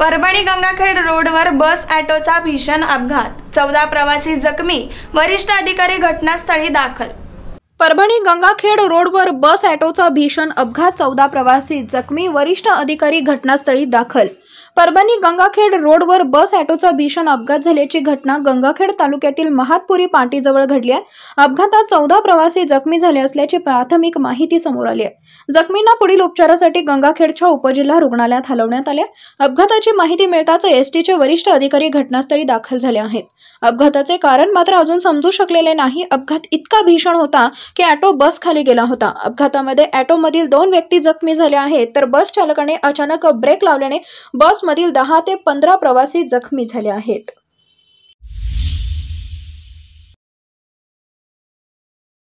परभणी गंगाखेड रोडवर बस ॲटोचा भीषण अपघात चौदा प्रवासी जखमी वरिष्ठ अधिकारी घटनास्थळी दाखल परभणी गंगाखेड रोडवर बस ॲटोचा भीषण अपघात चौदा प्रवासी जखमी वरिष्ठ अधिकारी घटनास्थळी दाखल परभणी गंगाखेड रोडवर बस ॲटोचा भीषण अपघात झाल्याची घटना गंगाखेड तालुक्यातील महातपुरी पाटीजवळ घडली आहे अपघातात चौदा प्रवासी जखमी झाले असल्याची प्राथमिक माहिती समोर आली आहे जखमींना पुढील उपचारासाठी गंगाखेडच्या उपजिल्हा रुग्णालयात हलवण्यात आले अपघाताची माहिती मिळताच एसटीचे वरिष्ठ अधिकारी घटनास्थळी दाखल झाले आहेत अपघाताचे कारण मात्र अजून समजू शकलेले नाही अपघात इतका भीषण होता की ऑटो बस खाली गेला होता अपघातामध्ये मधील दोन व्यक्ती जखमी झाल्या आहेत तर बस चालकाने अचानक ब्रेक लावल्याने बसमधील दहा ते पंधरा प्रवासी जखमी झाले आहेत